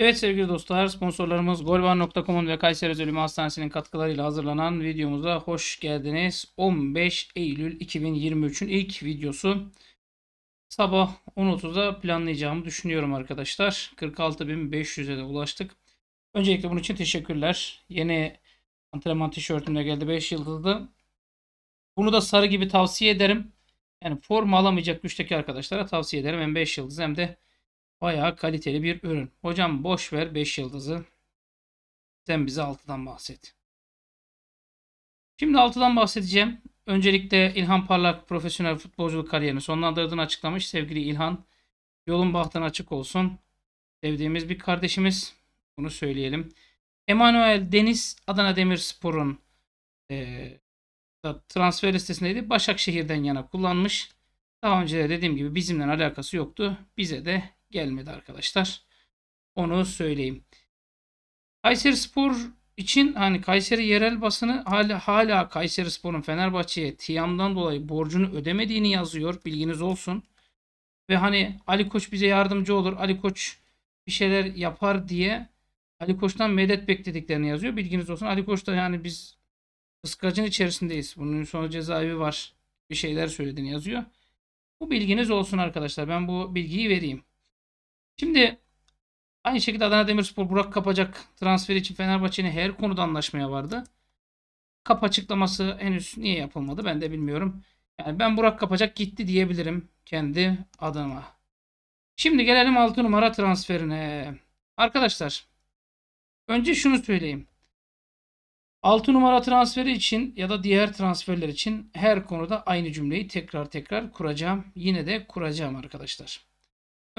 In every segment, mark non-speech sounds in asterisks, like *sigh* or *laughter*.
Evet sevgili dostlar sponsorlarımız golvan.com'un ve Kayseri Ölümü Hastanesi'nin katkılarıyla hazırlanan videomuza hoş geldiniz. 15 Eylül 2023'ün ilk videosu. Sabah 10.30'da planlayacağımı düşünüyorum arkadaşlar. 46.500'e de ulaştık. Öncelikle bunun için teşekkürler. Yeni antrenman tişörtümle geldi 5 yıldızlı. Bunu da sarı gibi tavsiye ederim. Yani forma alamayacak güçteki arkadaşlara tavsiye ederim. Hem 5 yıldız hem de Bayağı kaliteli bir ürün. Hocam boş ver 5 yıldızı. Sen bize 6'dan bahset. Şimdi 6'dan bahsedeceğim. Öncelikle İlhan Parlak profesyonel futbolculuk kariyerini sonlandırdığını açıklamış. Sevgili İlhan yolun bahtın açık olsun. Sevdiğimiz bir kardeşimiz. Bunu söyleyelim. Emanuel Deniz Adana Demirspor'un e, transfer listesindeydi. Başakşehir'den yana kullanmış. Daha önce de dediğim gibi bizimle alakası yoktu. Bize de gelmedi arkadaşlar. Onu söyleyeyim. Kayseri Spor için hani Kayseri yerel basını hala, hala Kayseri Spor'un Fenerbahçe'ye Tiyam'dan dolayı borcunu ödemediğini yazıyor. Bilginiz olsun. Ve hani Ali Koç bize yardımcı olur. Ali Koç bir şeyler yapar diye Ali Koç'tan medet beklediklerini yazıyor. Bilginiz olsun. Ali Koç da yani biz ıskacın içerisindeyiz. Bunun sonra cezaevi var. Bir şeyler söylediğini yazıyor. Bu bilginiz olsun arkadaşlar. Ben bu bilgiyi vereyim. Şimdi aynı şekilde Adana Demirspor Burak Kapacak transferi için Fenerbahçe'nin her konuda anlaşmaya vardı. Kap açıklaması henüz niye yapılmadı ben de bilmiyorum. Yani ben Burak Kapacak gitti diyebilirim kendi adıma. Şimdi gelelim 6 numara transferine. Arkadaşlar önce şunu söyleyeyim. 6 numara transferi için ya da diğer transferler için her konuda aynı cümleyi tekrar tekrar kuracağım. Yine de kuracağım arkadaşlar.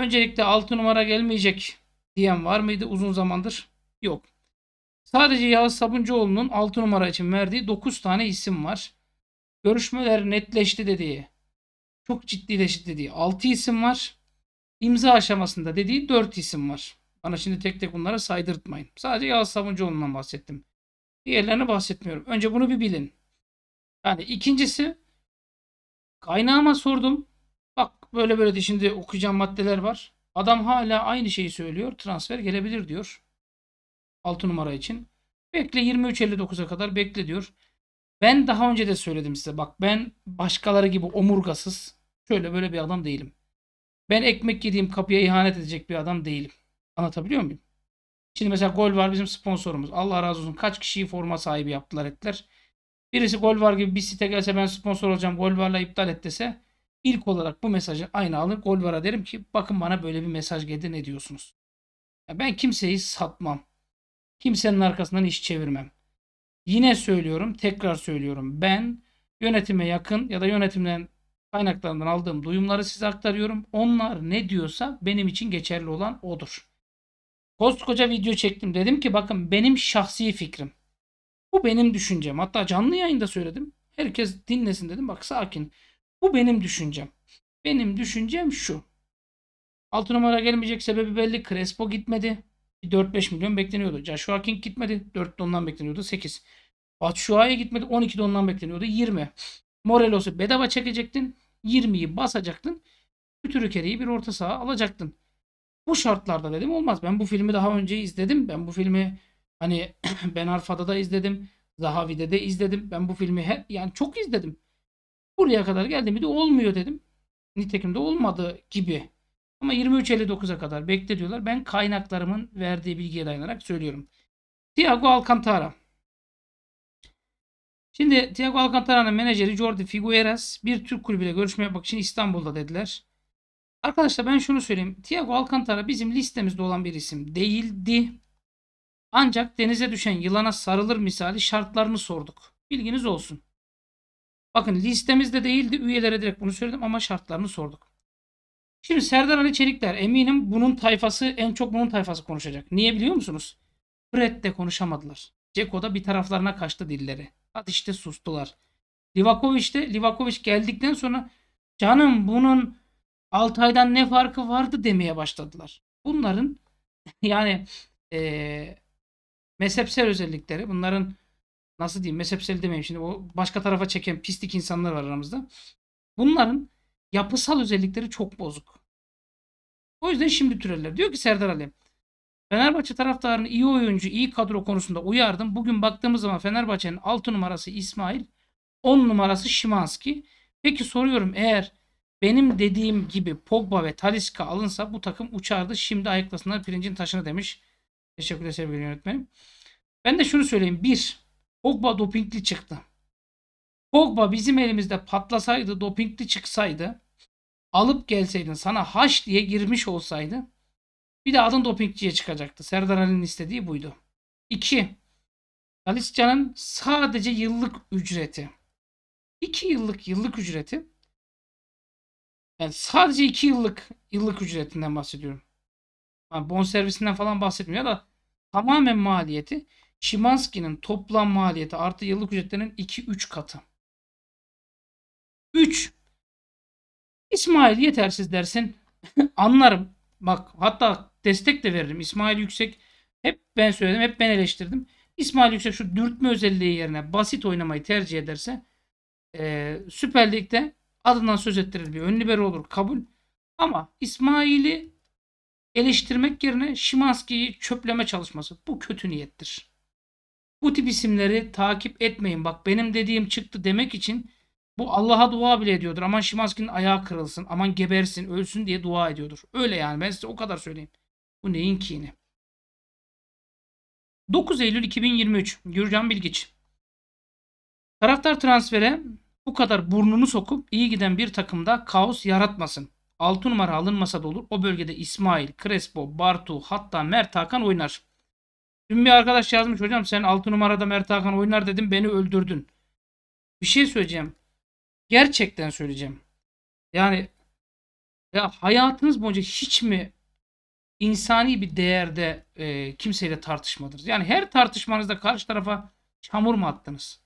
Öncelikle 6 numara gelmeyecek diyen var mıydı uzun zamandır? Yok. Sadece Yağız Sabuncuoğlu'nun 6 numara için verdiği 9 tane isim var. Görüşmeler netleşti dediği, çok ciddileşti dediği 6 isim var. İmza aşamasında dediği 4 isim var. Bana şimdi tek tek bunlara saydırtmayın. Sadece Yağız Sabuncuoğlu'ndan bahsettim. Diğerlerine bahsetmiyorum. Önce bunu bir bilin. Yani ikincisi kaynağıma sordum. Bak böyle böyle de şimdi okuyacağım maddeler var. Adam hala aynı şeyi söylüyor. Transfer gelebilir diyor. 6 numara için. Bekle 23.59'a kadar bekle diyor. Ben daha önce de söyledim size. Bak ben başkaları gibi omurgasız şöyle böyle bir adam değilim. Ben ekmek yediğim kapıya ihanet edecek bir adam değilim. Anlatabiliyor muyum? Şimdi mesela gol var bizim sponsorumuz. Allah razı olsun kaç kişiyi forma sahibi yaptılar ettiler. Birisi gol var gibi bir site gelse ben sponsor olacağım gol varla iptal et dese İlk olarak bu mesajı aynı alır Golvar'a derim ki bakın bana böyle bir mesaj geldi ne diyorsunuz? Ya ben kimseyi satmam. Kimsenin arkasından iş çevirmem. Yine söylüyorum tekrar söylüyorum ben yönetime yakın ya da yönetimden kaynaklarından aldığım duyumları size aktarıyorum. Onlar ne diyorsa benim için geçerli olan odur. Koskoca video çektim dedim ki bakın benim şahsi fikrim. Bu benim düşüncem. Hatta canlı yayında söyledim. Herkes dinlesin dedim. Bak sakin. Bu benim düşüncem. Benim düşüncem şu. 6 numara gelmeyecek sebebi belli. Crespo gitmedi. 4-5 milyon bekleniyordu. Joshua King gitmedi. 4 dondan bekleniyordu. 8. Batshuayi gitmedi. 12 dondan bekleniyordu. 20. Morelos'u bedava çekecektin. 20'yi basacaktın. Kütürükeri'yi bir orta saha alacaktın. Bu şartlarda dedim olmaz. Ben bu filmi daha önce izledim. Ben bu filmi hani *clears throat* Ben Arfa'da da izledim. Zahavi'de de izledim. Ben bu filmi he, yani çok izledim. Buraya kadar geldim, bir de olmuyor dedim. Nitekim de olmadı gibi. Ama 23.59'a kadar bekle diyorlar. Ben kaynaklarımın verdiği bilgiye dayanarak söylüyorum. Thiago Alcantara. Şimdi Thiago Alcantara'nın menajeri Jordi Figueras bir Türk kulübüyle görüşme yapmak için İstanbul'da dediler. Arkadaşlar ben şunu söyleyeyim. Thiago Alcantara bizim listemizde olan bir isim değildi. Ancak denize düşen yılana sarılır misali şartlarını sorduk. Bilginiz olsun. Bakın listemizde değildi. Üyelere direkt bunu söyledim ama şartlarını sorduk. Şimdi Serdar Ali Çelikler eminim bunun tayfası en çok bunun tayfası konuşacak. Niye biliyor musunuz? Fred'de konuşamadılar. Ceko'da bir taraflarına kaçtı dilleri. Hadi işte sustular. Livakovic'te Livakovic geldikten sonra canım bunun Altay'dan ne farkı vardı demeye başladılar. Bunların *laughs* yani e, mezhepsel özellikleri, bunların nasıl diyeyim mezhepsel demeyeyim şimdi o başka tarafa çeken pislik insanlar var aramızda. Bunların yapısal özellikleri çok bozuk. O yüzden şimdi türerler. Diyor ki Serdar Ali. Fenerbahçe taraftarını iyi oyuncu, iyi kadro konusunda uyardım. Bugün baktığımız zaman Fenerbahçe'nin 6 numarası İsmail, 10 numarası Şimanski. Peki soruyorum eğer benim dediğim gibi Pogba ve Taliska alınsa bu takım uçardı. Şimdi ayıklasınlar pirincin taşını demiş. Teşekkürler sevgili yönetmenim. Ben de şunu söyleyeyim. Bir, Pogba dopingli çıktı. Pogba bizim elimizde patlasaydı, dopingli çıksaydı, alıp gelseydin sana haş diye girmiş olsaydı bir de adın dopingciye çıkacaktı. Serdar Ali'nin istediği buydu. 2. Talisca'nın sadece yıllık ücreti. 2 yıllık yıllık ücreti yani sadece 2 yıllık yıllık ücretinden bahsediyorum. Yani bon servisinden falan bahsetmiyor da tamamen maliyeti Şimanski'nin toplam maliyeti artı yıllık ücretlerinin 2-3 katı. 3. İsmail yetersiz dersin. *laughs* Anlarım. Bak hatta destek de veririm. İsmail Yüksek hep ben söyledim, hep ben eleştirdim. İsmail Yüksek şu dürtme özelliği yerine basit oynamayı tercih ederse e, Süper Lig'de adından söz ettirir bir ön libero olur kabul. Ama İsmail'i eleştirmek yerine Şimanski'yi çöpleme çalışması bu kötü niyettir. Bu tip isimleri takip etmeyin. Bak benim dediğim çıktı demek için bu Allah'a dua bile ediyordur. Aman Şimanski'nin ayağı kırılsın, aman gebersin, ölsün diye dua ediyordur. Öyle yani ben size o kadar söyleyeyim. Bu neyin kini? 9 Eylül 2023 Gürcan Bilgiç Taraftar transfere bu kadar burnunu sokup iyi giden bir takımda kaos yaratmasın. 6 numara alınmasa da olur. O bölgede İsmail, Crespo, Bartu hatta Mert Hakan oynar. Dün bir arkadaş yazmış hocam sen 6 numarada Mert Hakan oynar dedim beni öldürdün. Bir şey söyleyeceğim. Gerçekten söyleyeceğim. Yani ya hayatınız boyunca hiç mi insani bir değerde e, kimseyle tartışmadınız? Yani her tartışmanızda karşı tarafa çamur mu attınız?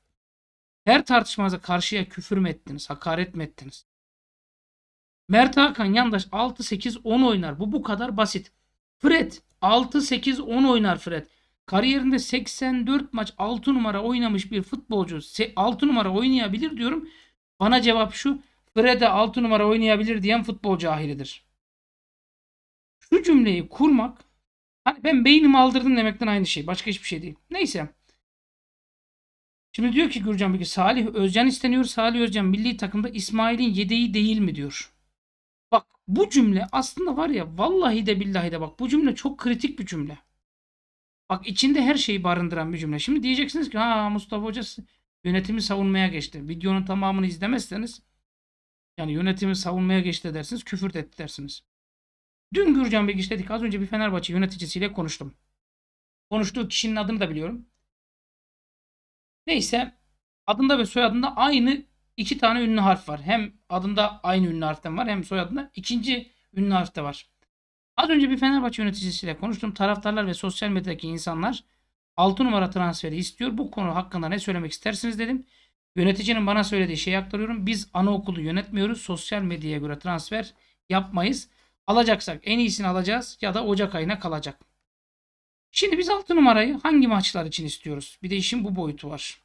Her tartışmanızda karşıya küfür mü ettiniz? Hakaret mi ettiniz? Mert Hakan yandaş 6-8-10 oynar. Bu bu kadar basit. Fred 6-8-10 oynar Fred. Kariyerinde 84 maç 6 numara oynamış bir futbolcu 6 numara oynayabilir diyorum. Bana cevap şu. Fred'e 6 numara oynayabilir diyen futbol cahilidir. Şu cümleyi kurmak hani ben beynimi aldırdım demekten aynı şey. Başka hiçbir şey değil. Neyse. Şimdi diyor ki Gürcan Bilgi Salih Özcan isteniyor. Salih Özcan milli takımda İsmail'in yedeği değil mi diyor. Bak bu cümle aslında var ya vallahi de billahi de bak bu cümle çok kritik bir cümle. Bak içinde her şeyi barındıran bir cümle. Şimdi diyeceksiniz ki ha Mustafa Hoca yönetimi savunmaya geçti. Videonun tamamını izlemezseniz yani yönetimi savunmaya geçti dersiniz. Küfür de etti dersiniz. Dün Gürcan Bilgiç dedik az önce bir Fenerbahçe yöneticisiyle konuştum. Konuştuğu kişinin adını da biliyorum. Neyse adında ve soyadında aynı iki tane ünlü harf var. Hem adında aynı ünlü harften var hem soyadında ikinci ünlü harfte var. Az önce bir Fenerbahçe yöneticisiyle konuştum. Taraftarlar ve sosyal medyadaki insanlar 6 numara transferi istiyor. Bu konu hakkında ne söylemek istersiniz dedim. Yöneticinin bana söylediği şeyi aktarıyorum. Biz anaokulu yönetmiyoruz. Sosyal medyaya göre transfer yapmayız. Alacaksak en iyisini alacağız ya da Ocak ayına kalacak. Şimdi biz 6 numarayı hangi maçlar için istiyoruz? Bir de işin bu boyutu var.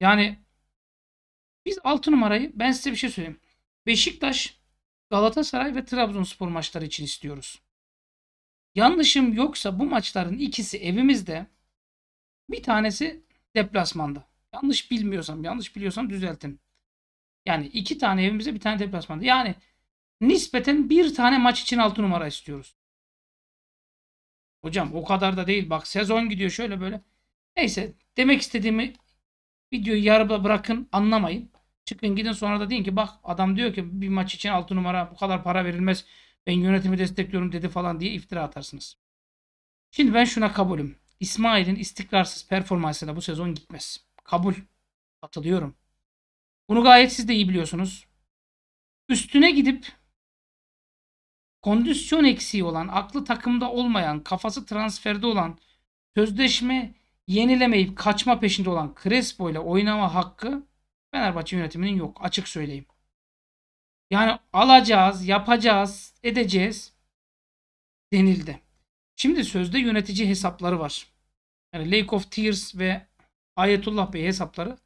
Yani biz 6 numarayı ben size bir şey söyleyeyim. Beşiktaş Galatasaray ve Trabzonspor maçları için istiyoruz. Yanlışım yoksa bu maçların ikisi evimizde, bir tanesi deplasmanda. Yanlış bilmiyorsam, yanlış biliyorsam düzeltin. Yani iki tane evimize bir tane deplasmanda. Yani nispeten bir tane maç için altı numara istiyoruz. Hocam o kadar da değil. Bak sezon gidiyor şöyle böyle. Neyse demek istediğimi videoyu yarıda bırakın anlamayın. Çıkın gidin sonra da deyin ki bak adam diyor ki bir maç için 6 numara bu kadar para verilmez. Ben yönetimi destekliyorum dedi falan diye iftira atarsınız. Şimdi ben şuna kabulüm. İsmail'in istikrarsız performansına bu sezon gitmez. Kabul. atılıyorum. Bunu gayet siz de iyi biliyorsunuz. Üstüne gidip kondisyon eksiği olan, aklı takımda olmayan, kafası transferde olan, sözleşme yenilemeyip kaçma peşinde olan Crespo ile oynama hakkı Fenerbahçe yönetiminin yok. Açık söyleyeyim. Yani alacağız, yapacağız, edeceğiz denildi. Şimdi sözde yönetici hesapları var. Yani Lake of Tears ve Ayetullah Bey hesapları.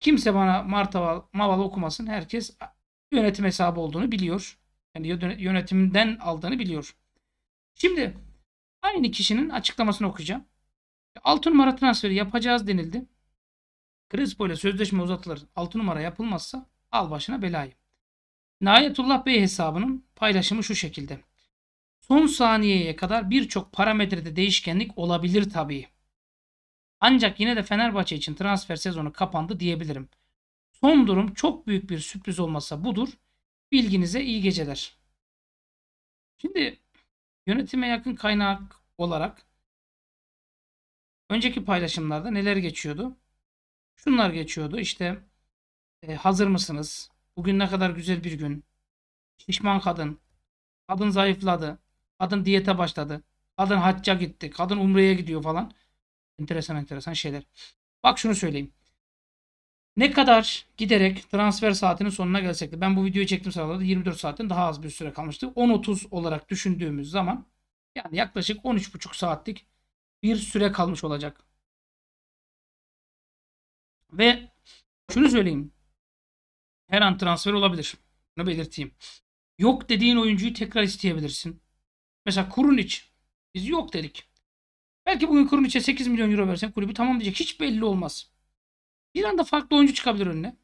Kimse bana Martaval, Maval okumasın. Herkes yönetim hesabı olduğunu biliyor. Yani yönetimden aldığını biliyor. Şimdi aynı kişinin açıklamasını okuyacağım. 6 numara transferi yapacağız denildi. Crespo ile sözleşme uzatılır 6 numara yapılmazsa al başına belayı. Nayetullah Bey hesabının paylaşımı şu şekilde. Son saniyeye kadar birçok parametrede değişkenlik olabilir tabii. Ancak yine de Fenerbahçe için transfer sezonu kapandı diyebilirim. Son durum çok büyük bir sürpriz olmasa budur. Bilginize iyi geceler. Şimdi yönetime yakın kaynak olarak önceki paylaşımlarda neler geçiyordu? Şunlar geçiyordu. işte e, hazır mısınız? Bugün ne kadar güzel bir gün. Şişman kadın. Kadın zayıfladı. Kadın diyete başladı. Kadın hacca gitti. Kadın umreye gidiyor falan. Enteresan enteresan şeyler. Bak şunu söyleyeyim. Ne kadar giderek transfer saatinin sonuna gelsek de ben bu videoyu çektim sıralarda 24 saatten daha az bir süre kalmıştı. 10.30 olarak düşündüğümüz zaman yani yaklaşık 13.5 saatlik bir süre kalmış olacak. Ve şunu söyleyeyim. Her an transfer olabilir. Bunu belirteyim. Yok dediğin oyuncuyu tekrar isteyebilirsin. Mesela Kurunic. Biz yok dedik. Belki bugün Kurunic'e 8 milyon euro versen kulübü tamam diyecek. Hiç belli olmaz. Bir anda farklı oyuncu çıkabilir önüne.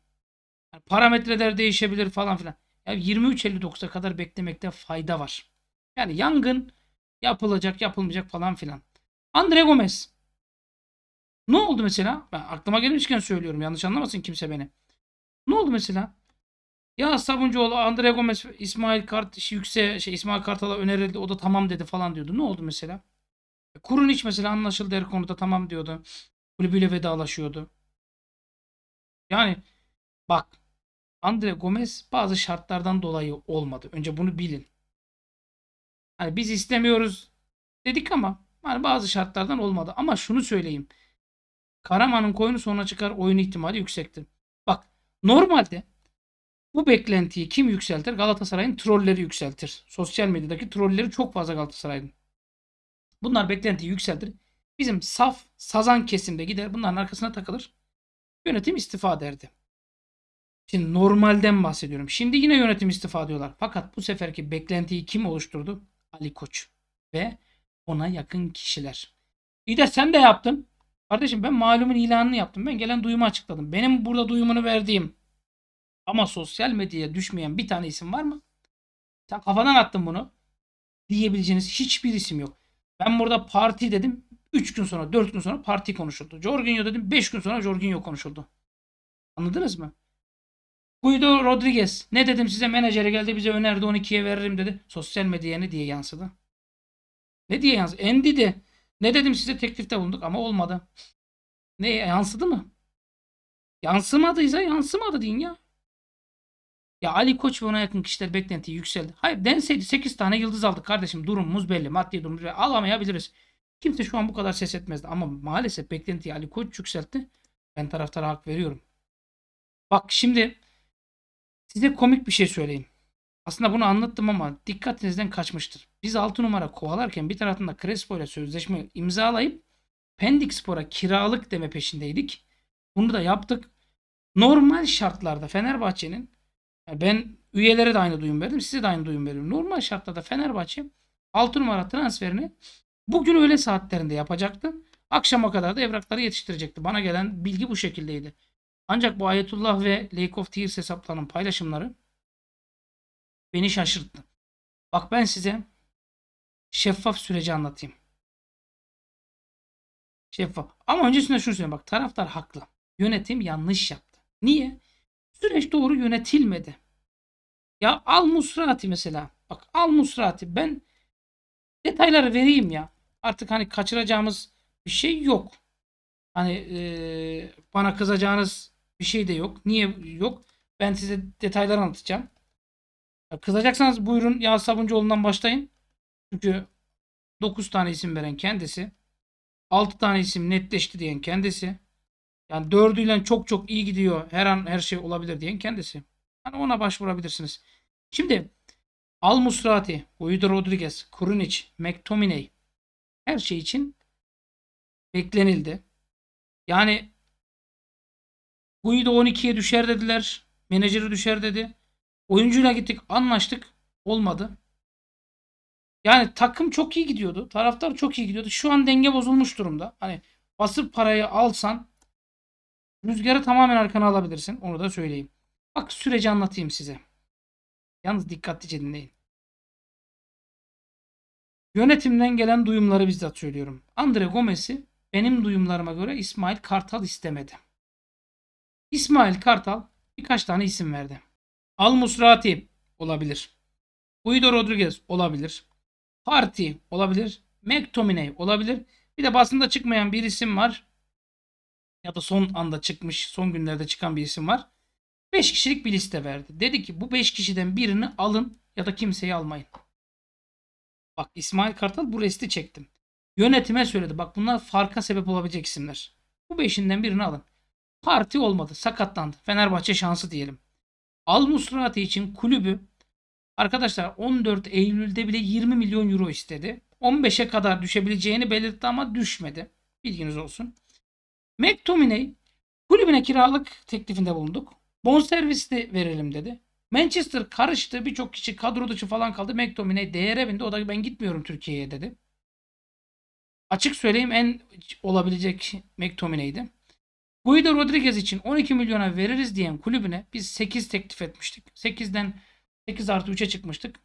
Yani parametreler değişebilir falan filan. Yani 23.59'a kadar beklemekte fayda var. Yani yangın yapılacak yapılmayacak falan filan. Andre Gomez ne oldu mesela? Ben aklıma gelmişken söylüyorum. Yanlış anlamasın kimse beni. Ne oldu mesela? Ya Sabuncuoğlu, Andre Gomez, İsmail Kart, Yükse, şey İsmail Kartal'a önerildi. O da tamam dedi falan diyordu. Ne oldu mesela? E, kurun iç mesela anlaşıldı her konuda tamam diyordu. Kulübüyle vedalaşıyordu. Yani bak Andre Gomez bazı şartlardan dolayı olmadı. Önce bunu bilin. Hani biz istemiyoruz dedik ama hani bazı şartlardan olmadı. Ama şunu söyleyeyim. Karaman'ın koyunu sona çıkar oyun ihtimali yüksektir. Bak normalde bu beklentiyi kim yükseltir? Galatasaray'ın trolleri yükseltir. Sosyal medyadaki trolleri çok fazla Galatasaray'ın. Bunlar beklentiyi yükseltir. Bizim saf, sazan kesimde gider. Bunların arkasına takılır. Yönetim istifa derdi. Şimdi normalden bahsediyorum. Şimdi yine yönetim istifa diyorlar. Fakat bu seferki beklentiyi kim oluşturdu? Ali Koç ve ona yakın kişiler. İyi de sen de yaptın. Kardeşim ben malumun ilanını yaptım. Ben gelen duyumu açıkladım. Benim burada duyumunu verdiğim ama sosyal medyaya düşmeyen bir tane isim var mı? Sen kafadan attın bunu. Diyebileceğiniz hiçbir isim yok. Ben burada parti dedim. 3 gün sonra 4 gün sonra parti konuşuldu. Jorginho dedim 5 gün sonra Jorginho konuşuldu. Anladınız mı? Guido Rodriguez. Ne dedim size menajere geldi bize önerdi 12'ye veririm dedi. Sosyal medyaya ne diye yansıdı? Ne diye yansıdı? Endi de ne dedim size teklifte bulunduk ama olmadı. Ne yansıdı mı? Yansımadıysa yansımadı deyin ya. Ya Ali Koç ve ona yakın kişiler beklenti yükseldi. Hayır denseydi 8 tane yıldız aldık kardeşim. Durumumuz belli. Maddi durumumuz belli. Alamayabiliriz. Kimse şu an bu kadar ses etmezdi. Ama maalesef beklentiyi Ali Koç yükseltti. Ben taraftara hak veriyorum. Bak şimdi size komik bir şey söyleyeyim. Aslında bunu anlattım ama dikkatinizden kaçmıştır. Biz 6 numara kovalarken bir taraftan da Crespo ile sözleşme imzalayıp Pendik Spor'a kiralık deme peşindeydik. Bunu da yaptık. Normal şartlarda Fenerbahçe'nin ben üyelere de aynı duyum verdim. Size de aynı duyum veriyorum. Normal şartlarda Fenerbahçe 6 numara transferini bugün öğle saatlerinde yapacaktı. Akşama kadar da evrakları yetiştirecekti. Bana gelen bilgi bu şekildeydi. Ancak bu Ayetullah ve Lake of Tears hesaplarının paylaşımları beni şaşırttı. Bak ben size şeffaf süreci anlatayım. Şeffaf. Ama öncesinde şunu söyleyeyim bak taraftar haklı. Yönetim yanlış yaptı. Niye? Süreç doğru yönetilmedi. Ya al Musrati mesela. Bak al Musrati ben detayları vereyim ya. Artık hani kaçıracağımız bir şey yok. Hani e, bana kızacağınız bir şey de yok. Niye yok? Ben size detayları anlatacağım. Kızacaksanız buyurun Yağız Sabuncuoğlu'ndan başlayın. Çünkü 9 tane isim veren kendisi. 6 tane isim netleşti diyen kendisi. Yani 4'üyle çok çok iyi gidiyor. Her an her şey olabilir diyen kendisi. yani ona başvurabilirsiniz. Şimdi Al Musrati, Guido Rodriguez, Kurunic, McTominay her şey için beklenildi. Yani Guido 12'ye düşer dediler. Menajeri düşer dedi. Oyuncuyla gittik anlaştık. Olmadı. Yani takım çok iyi gidiyordu. Taraftar çok iyi gidiyordu. Şu an denge bozulmuş durumda. Hani basıp parayı alsan rüzgarı tamamen arkana alabilirsin. Onu da söyleyeyim. Bak süreci anlatayım size. Yalnız dikkatlice dinleyin. Yönetimden gelen duyumları bizzat söylüyorum. Andre Gomez'i benim duyumlarıma göre İsmail Kartal istemedi. İsmail Kartal birkaç tane isim verdi. Al Musrati olabilir. Guido Rodriguez olabilir. Parti olabilir. McTominay olabilir. Bir de basında çıkmayan bir isim var. Ya da son anda çıkmış, son günlerde çıkan bir isim var. 5 kişilik bir liste verdi. Dedi ki bu 5 kişiden birini alın ya da kimseyi almayın. Bak İsmail Kartal bu resti çektim. Yönetime söyledi. Bak bunlar farka sebep olabilecek isimler. Bu beşinden birini alın. Parti olmadı. Sakatlandı. Fenerbahçe şansı diyelim. Al Musrati için kulübü Arkadaşlar 14 Eylül'de bile 20 milyon euro istedi. 15'e kadar düşebileceğini belirtti ama düşmedi. Bilginiz olsun. McTominay kulübüne kiralık teklifinde bulunduk. Bonservisli verelim dedi. Manchester karıştı. Birçok kişi kadro dışı falan kaldı. McTominay değere bindi. O da ben gitmiyorum Türkiye'ye dedi. Açık söyleyeyim en olabilecek McTominay'di. Guido Rodriguez için 12 milyona veririz diyen kulübüne biz 8 teklif etmiştik. 8'den 8 artı 3'e çıkmıştık.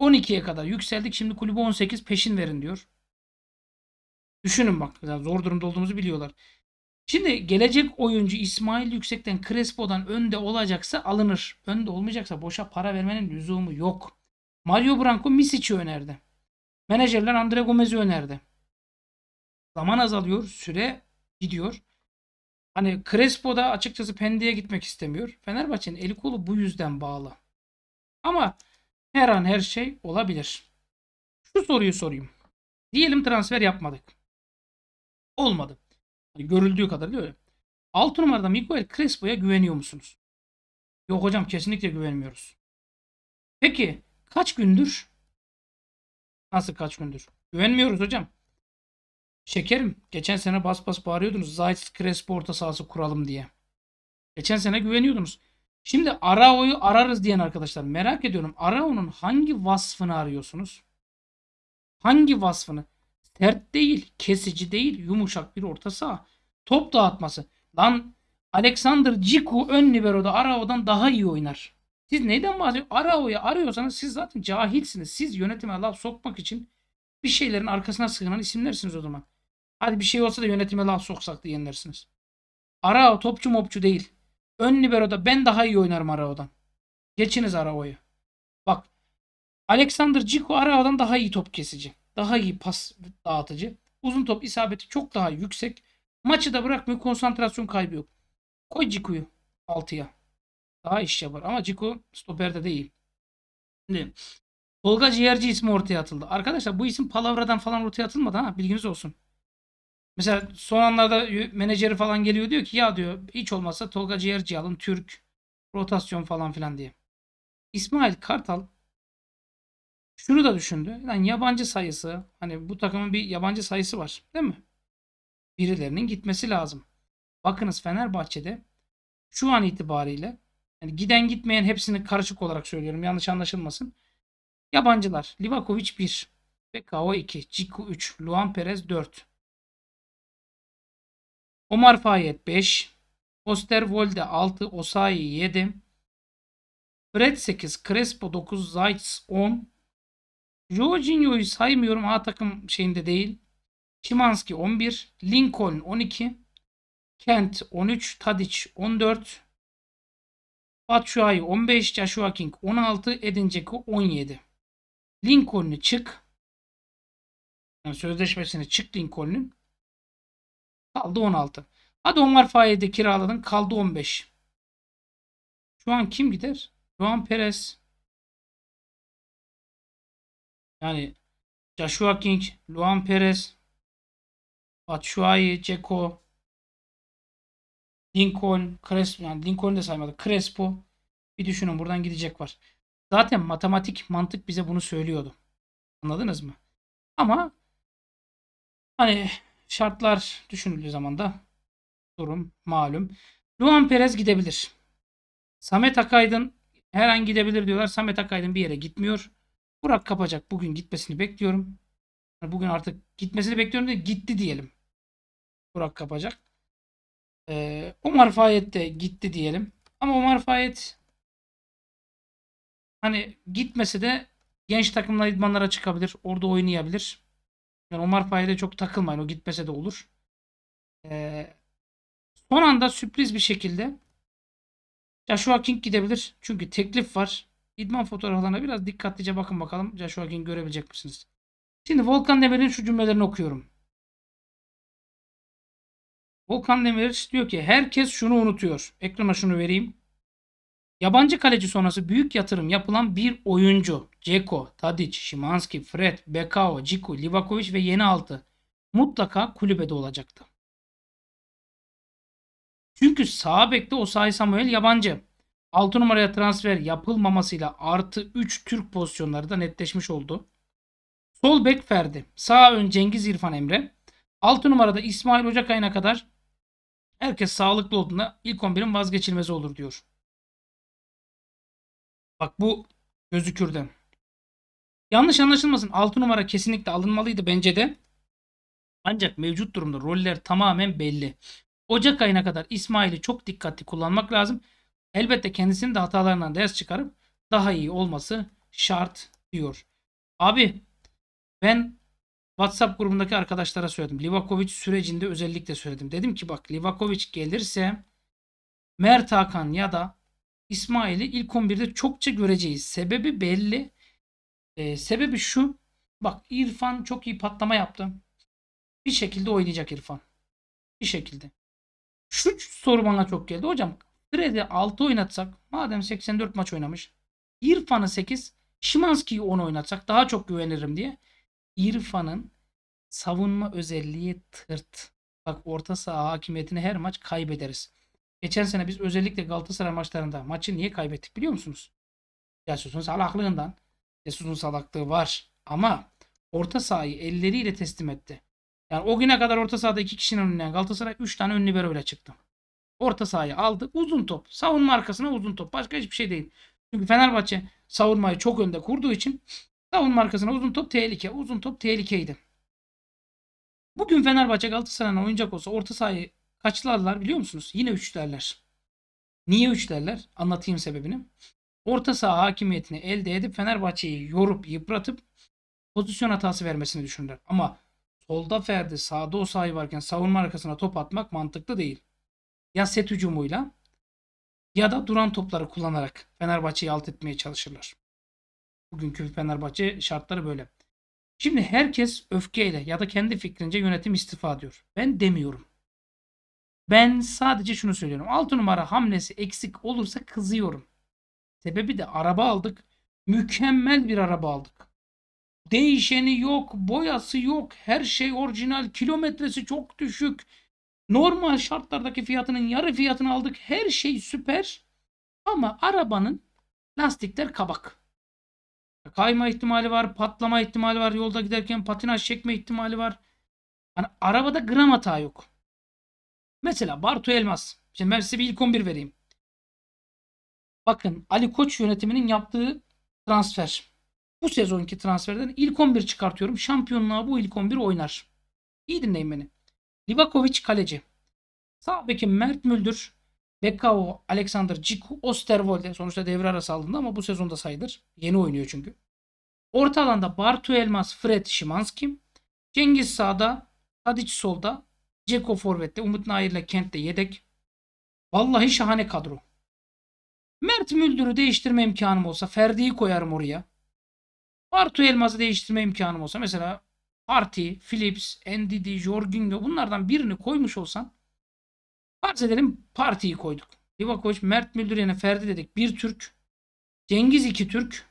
12'ye kadar yükseldik. Şimdi kulübe 18 peşin verin diyor. Düşünün bak yani zor durumda olduğumuzu biliyorlar. Şimdi gelecek oyuncu İsmail Yüksek'ten Crespo'dan önde olacaksa alınır. Önde olmayacaksa boşa para vermenin lüzumu yok. Mario Branco Misic'i önerdi. Menajerler Andre Gomez'i önerdi. Zaman azalıyor, süre gidiyor. Hani Crespo da açıkçası Pendik'e gitmek istemiyor. Fenerbahçe'nin eli kolu bu yüzden bağlı. Ama her an her şey olabilir. Şu soruyu sorayım. Diyelim transfer yapmadık. Olmadı. Yani görüldüğü kadarıyla öyle. 6 numarada Miguel Crespo'ya güveniyor musunuz? Yok hocam kesinlikle güvenmiyoruz. Peki kaç gündür? Nasıl kaç gündür? Güvenmiyoruz hocam. Şekerim geçen sene bas bas bağırıyordunuz. Zayt Crespo orta sahası kuralım diye. Geçen sene güveniyordunuz. Şimdi Arao'yu ararız diyen arkadaşlar merak ediyorum. Arao'nun hangi vasfını arıyorsunuz? Hangi vasfını? Sert değil, kesici değil, yumuşak bir orta saha. Top dağıtması. Lan Alexander Ciku ön libero'da Arao'dan daha iyi oynar. Siz neden bahsediyorsunuz? Arao'yu arıyorsanız siz zaten cahilsiniz. Siz yönetime laf sokmak için bir şeylerin arkasına sığınan isimlersiniz o zaman. Hadi bir şey olsa da yönetime laf soksak diyenlersiniz. Arao topçu mopçu değil. Ön liberoda ben daha iyi oynarım Arao'dan. Geçiniz Arao'yu. Bak Alexander Ciko Arao'dan daha iyi top kesici. Daha iyi pas dağıtıcı. Uzun top isabeti çok daha yüksek. Maçı da bırakmıyor. Konsantrasyon kaybı yok. Koy Ciku'yu 6'ya. Daha iş yapar. Ama Ciku stoperde değil. Şimdi Tolga Ciğerci ismi ortaya atıldı. Arkadaşlar bu isim palavradan falan ortaya atılmadı ha. Bilginiz olsun. Mesela son anlarda menajeri falan geliyor diyor ki ya diyor hiç olmazsa Tolga Ciğerci alın Türk rotasyon falan filan diye. İsmail Kartal şunu da düşündü. Yani yabancı sayısı hani bu takımın bir yabancı sayısı var değil mi? Birilerinin gitmesi lazım. Bakınız Fenerbahçe'de şu an itibariyle yani giden gitmeyen hepsini karışık olarak söylüyorum yanlış anlaşılmasın. Yabancılar Livakovic 1, Bekao 2, Ciku 3, Luan Perez 4, Omar Fayet 5. Osterwolde 6. Osayi 7. Fred 8. Crespo 9. Zayt's 10. Jorginho'yu saymıyorum. A takım şeyinde değil. Şimanski 11. Lincoln 12. Kent 13. Tadic 14. Batshuayi 15. Joshua King 16. Edin 17. Lincoln'u çık. Yani sözleşmesini çık Lincoln'ün. Kaldı 16. Hadi onlar faizde kiraladın. Kaldı 15. Şu an kim gider? Juan Perez. Yani Joshua King, Luan Perez, Batshuayi, Ceko, Lincoln, Crespo. Yani Lincoln de saymadık. Crespo. Bir düşünün buradan gidecek var. Zaten matematik mantık bize bunu söylüyordu. Anladınız mı? Ama hani şartlar düşünüldüğü zaman da durum malum. Luan Perez gidebilir. Samet Akaydın her an gidebilir diyorlar. Samet Akaydın bir yere gitmiyor. Burak Kapacak bugün gitmesini bekliyorum. Bugün artık gitmesini bekliyorum da gitti diyelim. Burak Kapacak. Ee, Omar Fayet de gitti diyelim. Ama Omar Fayet hani gitmese de genç takımla idmanlara çıkabilir. Orada oynayabilir. Yani Omar Payet'e çok takılmayın. O gitmese de olur. Ee, son anda sürpriz bir şekilde Joshua King gidebilir. Çünkü teklif var. İdman fotoğraflarına biraz dikkatlice bakın bakalım. Joshua King görebilecek misiniz? Şimdi Volkan Demir'in şu cümlelerini okuyorum. Volkan Demir diyor ki herkes şunu unutuyor. Ekrana şunu vereyim. Yabancı kaleci sonrası büyük yatırım yapılan bir oyuncu. Ceko, Tadic, Şimanski, Fred, Bekao, Ciku, Livakovic ve yeni altı mutlaka kulübede olacaktı. Çünkü sağ bekte Osayi Samuel yabancı. 6 numaraya transfer yapılmamasıyla artı 3 Türk pozisyonları da netleşmiş oldu. Sol bek Ferdi. Sağ ön Cengiz İrfan Emre. 6 numarada İsmail Ocak ayına kadar herkes sağlıklı olduğunda ilk 11'in vazgeçilmezi olur diyor. Bak bu gözükürde. Yanlış anlaşılmasın 6 numara kesinlikle alınmalıydı bence de. Ancak mevcut durumda roller tamamen belli. Ocak ayına kadar İsmail'i çok dikkatli kullanmak lazım. Elbette kendisinin de hatalarından ders çıkarıp daha iyi olması şart diyor. Abi ben WhatsApp grubundaki arkadaşlara söyledim. Livakovic sürecinde özellikle söyledim. Dedim ki bak Livakovic gelirse Mert Hakan ya da İsmail'i ilk 11'de çokça göreceğiz. Sebebi belli. E, sebebi şu. Bak İrfan çok iyi patlama yaptı. Bir şekilde oynayacak İrfan. Bir şekilde. Şu soru bana çok geldi. Hocam Fred'i 6 oynatsak madem 84 maç oynamış. İrfan'ı 8 Şimanski'yi 10 oynatsak daha çok güvenirim diye. İrfan'ın savunma özelliği tırt. Bak orta saha hakimiyetini her maç kaybederiz. Geçen sene biz özellikle Galatasaray maçlarında maçı niye kaybettik biliyor musunuz? Cesus'un salaklığından. Cesus'un salaklığı var ama orta sahayı elleriyle teslim etti. Yani o güne kadar orta sahada iki kişinin önüne Galatasaray 3 tane ön libero ile çıktı. Orta sahayı aldı. Uzun top. Savunma arkasına uzun top. Başka hiçbir şey değil. Çünkü Fenerbahçe savunmayı çok önde kurduğu için savunma arkasına uzun top tehlike. Uzun top tehlikeydi. Bugün Fenerbahçe Galatasaray'la oynayacak olsa orta sahayı Kaçlarlar biliyor musunuz? Yine 3 derler. Niye 3 derler? Anlatayım sebebini. Orta saha hakimiyetini elde edip Fenerbahçe'yi yorup yıpratıp pozisyon hatası vermesini düşünürler. Ama solda Ferdi sağda o sahi varken savunma arkasına top atmak mantıklı değil. Ya set hücumuyla ya da duran topları kullanarak Fenerbahçe'yi alt etmeye çalışırlar. Bugünkü Fenerbahçe şartları böyle. Şimdi herkes öfkeyle ya da kendi fikrince yönetim istifa diyor. Ben demiyorum. Ben sadece şunu söylüyorum. 6 numara hamlesi eksik olursa kızıyorum. Sebebi de araba aldık. Mükemmel bir araba aldık. Değişeni yok, boyası yok, her şey orijinal, kilometresi çok düşük. Normal şartlardaki fiyatının yarı fiyatını aldık. Her şey süper. Ama arabanın lastikler kabak. Kayma ihtimali var, patlama ihtimali var, yolda giderken patinaj çekme ihtimali var. yani arabada gram hata yok. Mesela Bartu Elmas. Şimdi ben size bir ilk 11 vereyim. Bakın Ali Koç yönetiminin yaptığı transfer. Bu sezonki transferden ilk 11 çıkartıyorum. Şampiyonluğa bu ilk 11 oynar. İyi dinleyin beni. Livakovic kaleci. Sağ beki Mert Müldür. Bekao, Alexander Ciku, Osterwolde. Sonuçta devre arası alındı ama bu sezonda sayılır. Yeni oynuyor çünkü. Orta alanda Bartu Elmas, Fred Şimanski. Cengiz sağda, Tadic solda, Ceko forvette. Umut Nair'le Kent'te yedek. Vallahi şahane kadro. Mert Müldür'ü değiştirme imkanım olsa Ferdi'yi koyarım oraya. Artu Elmas'ı değiştirme imkanım olsa mesela Parti, Philips, Ndidi, Jorginho bunlardan birini koymuş olsan farz edelim Parti'yi koyduk. Livakovic, Mert Müldür yerine Ferdi dedik. Bir Türk. Cengiz iki Türk.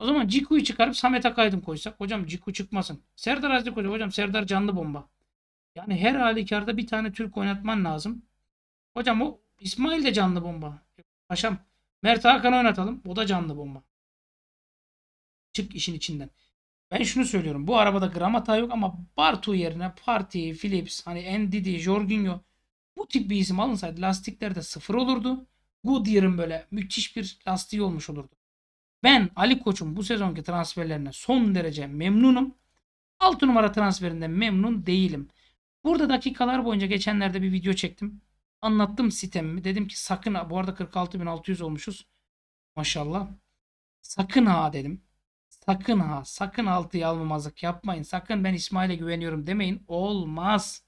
O zaman Ciku'yu çıkarıp Samet Akaydın koysak. Hocam Ciku çıkmasın. Serdar Azli koyacak. Hocam Serdar canlı bomba. Yani her halükarda bir tane Türk oynatman lazım. Hocam o İsmail de canlı bomba. Paşam Mert Hakan'ı oynatalım. O da canlı bomba. Çık işin içinden. Ben şunu söylüyorum. Bu arabada gram hata yok ama Bartu yerine Parti, Philips, hani Ndidi, Jorginho bu tip bir isim alınsaydı lastikler de sıfır olurdu. Goodyear'ın böyle müthiş bir lastiği olmuş olurdu. Ben Ali Koç'un bu sezonki transferlerine son derece memnunum. 6 numara transferinden memnun değilim. Burada dakikalar boyunca geçenlerde bir video çektim. Anlattım sitemimi. Dedim ki sakın ha. Bu arada 46.600 olmuşuz. Maşallah. Sakın ha dedim. Sakın ha. Sakın altıya almamazlık yapmayın. Sakın ben İsmail'e güveniyorum demeyin. Olmaz.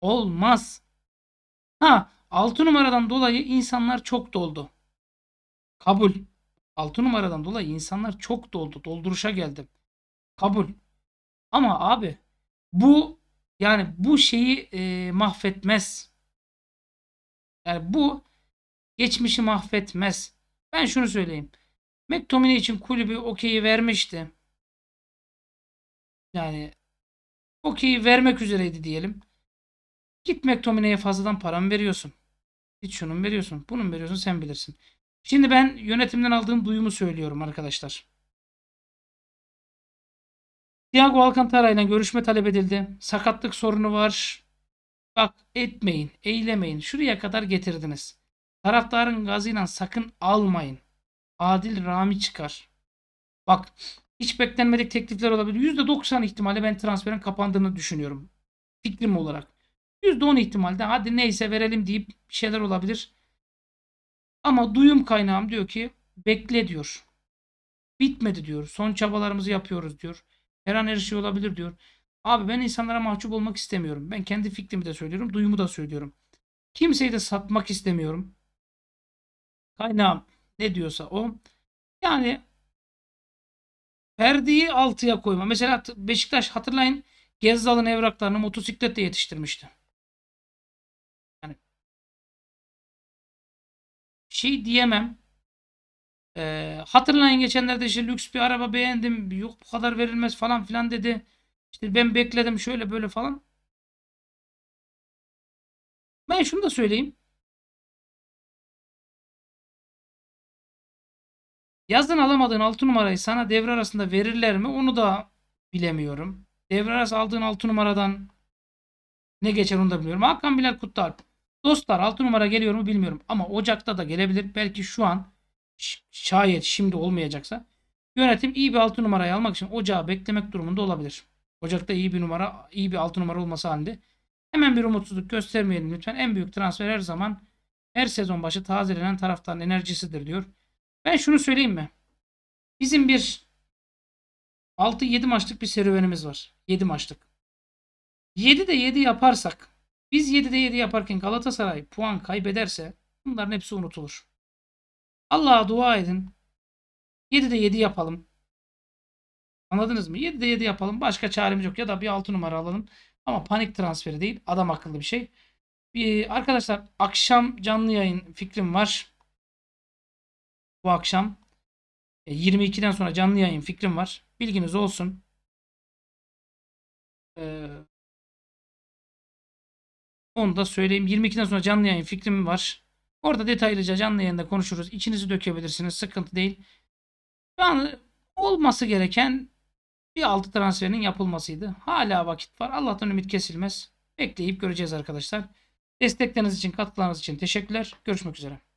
Olmaz. Ha 6 numaradan dolayı insanlar çok doldu. Kabul. 6 numaradan dolayı insanlar çok doldu. Dolduruşa geldim. Kabul. Ama abi bu yani bu şeyi e, mahvetmez. Yani bu geçmişi mahvetmez. Ben şunu söyleyeyim. McTominay için kulübü okeyi vermişti. Yani okeyi vermek üzereydi diyelim. Git McTominay'e fazladan param veriyorsun. Git şunun veriyorsun. Bunun veriyorsun sen bilirsin. Şimdi ben yönetimden aldığım duyumu söylüyorum arkadaşlar. Thiago Alcantara ile görüşme talep edildi. Sakatlık sorunu var. Bak etmeyin, eylemeyin. Şuraya kadar getirdiniz. Taraftarın gazıyla sakın almayın. Adil Rami çıkar. Bak hiç beklenmedik teklifler olabilir. %90 ihtimalle ben transferin kapandığını düşünüyorum. Fikrim olarak. %10 ihtimalde hadi neyse verelim deyip bir şeyler olabilir. Ama duyum kaynağım diyor ki bekle diyor. Bitmedi diyor. Son çabalarımızı yapıyoruz diyor. Her an her şey olabilir diyor. Abi ben insanlara mahcup olmak istemiyorum. Ben kendi fikrimi de söylüyorum. Duyumu da söylüyorum. Kimseyi de satmak istemiyorum. Kaynağım ne diyorsa o. Yani Ferdi'yi altıya koyma. Mesela Beşiktaş hatırlayın Gezzal'ın evraklarını motosikletle yetiştirmişti. şey diyemem. E, hatırlayın geçenlerde işte lüks bir araba beğendim. Yok bu kadar verilmez falan filan dedi. İşte ben bekledim şöyle böyle falan. Ben şunu da söyleyeyim. Yazdan alamadığın 6 numarayı sana devre arasında verirler mi onu da bilemiyorum. Devre arası aldığın 6 numaradan ne geçer onu da bilmiyorum. Hakan Bilal Kutlualp. Dostlar 6 numara geliyor mu bilmiyorum ama Ocak'ta da gelebilir. Belki şu an şayet şimdi olmayacaksa yönetim iyi bir 6 numarayı almak için Ocağı beklemek durumunda olabilir. Ocak'ta iyi bir numara, iyi bir 6 numara olması halinde. Hemen bir umutsuzluk göstermeyelim lütfen. En büyük transfer her zaman her sezon başı tazelenen taraftan enerjisidir diyor. Ben şunu söyleyeyim mi? Bizim bir 6-7 maçlık bir serüvenimiz var. 7 maçlık. 7 de 7 yaparsak biz 7'de 7 yaparken Galatasaray puan kaybederse bunların hepsi unutulur. Allah'a dua edin. 7'de 7 yapalım. Anladınız mı? 7'de 7 yapalım. Başka çaremiz yok. Ya da bir 6 numara alalım. Ama panik transferi değil. Adam akıllı bir şey. Bir, arkadaşlar akşam canlı yayın fikrim var. Bu akşam. 22'den e, sonra canlı yayın fikrim var. Bilginiz olsun. Ee, onu da söyleyeyim. 22'den sonra canlı yayın fikrim var. Orada detaylıca canlı yayında konuşuruz. İçinizi dökebilirsiniz. Sıkıntı değil. Yani olması gereken bir altı transferinin yapılmasıydı. Hala vakit var. Allah'tan ümit kesilmez. Bekleyip göreceğiz arkadaşlar. Destekleriniz için, katkılarınız için teşekkürler. Görüşmek üzere.